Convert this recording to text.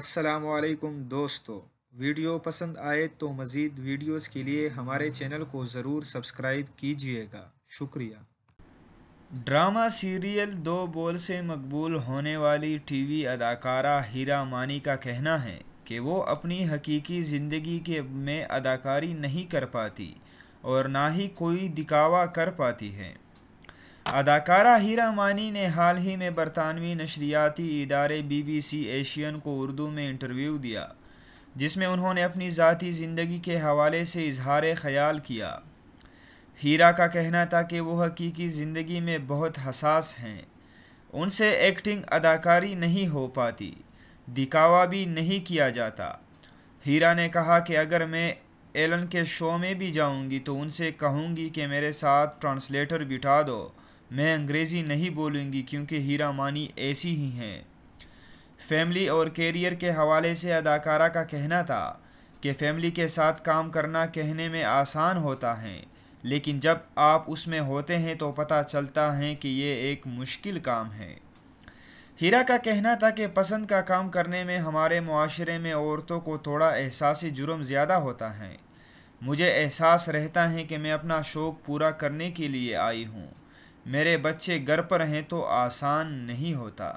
السلام علیکم دوستو ویڈیو پسند آئے تو مزید ویڈیوز کے لیے ہمارے چینل کو ضرور سبسکرائب کیجئے گا شکریہ ڈرامہ سیریل دو بول سے مقبول ہونے والی ٹی وی اداکارہ ہیرا مانی کا کہنا ہے کہ وہ اپنی حقیقی زندگی کے میں اداکاری نہیں کر پاتی اور نہ ہی کوئی دکھاوا کر پاتی ہے اداکارہ ہیرا مانی نے حال ہی میں برطانوی نشریاتی ادارے بی بی سی ایشین کو اردو میں انٹرویو دیا جس میں انہوں نے اپنی ذاتی زندگی کے حوالے سے اظہار خیال کیا ہیرا کا کہنا تھا کہ وہ حقیقی زندگی میں بہت حساس ہیں ان سے ایکٹنگ اداکاری نہیں ہو پاتی دکھاوا بھی نہیں کیا جاتا ہیرا نے کہا کہ اگر میں ایلن کے شو میں بھی جاؤں گی تو ان سے کہوں گی کہ میرے ساتھ ٹرانسلیٹر بٹھا دو میں انگریزی نہیں بولوں گی کیونکہ ہیرا مانی ایسی ہی ہیں فیملی اور کیریئر کے حوالے سے اداکارہ کا کہنا تھا کہ فیملی کے ساتھ کام کرنا کہنے میں آسان ہوتا ہے لیکن جب آپ اس میں ہوتے ہیں تو پتہ چلتا ہے کہ یہ ایک مشکل کام ہے ہیرا کا کہنا تھا کہ پسند کا کام کرنے میں ہمارے معاشرے میں عورتوں کو تھوڑا احساسی جرم زیادہ ہوتا ہے مجھے احساس رہتا ہے کہ میں اپنا شوق پورا کرنے کے لیے آئی ہوں میرے بچے گھر پر ہیں تو آسان نہیں ہوتا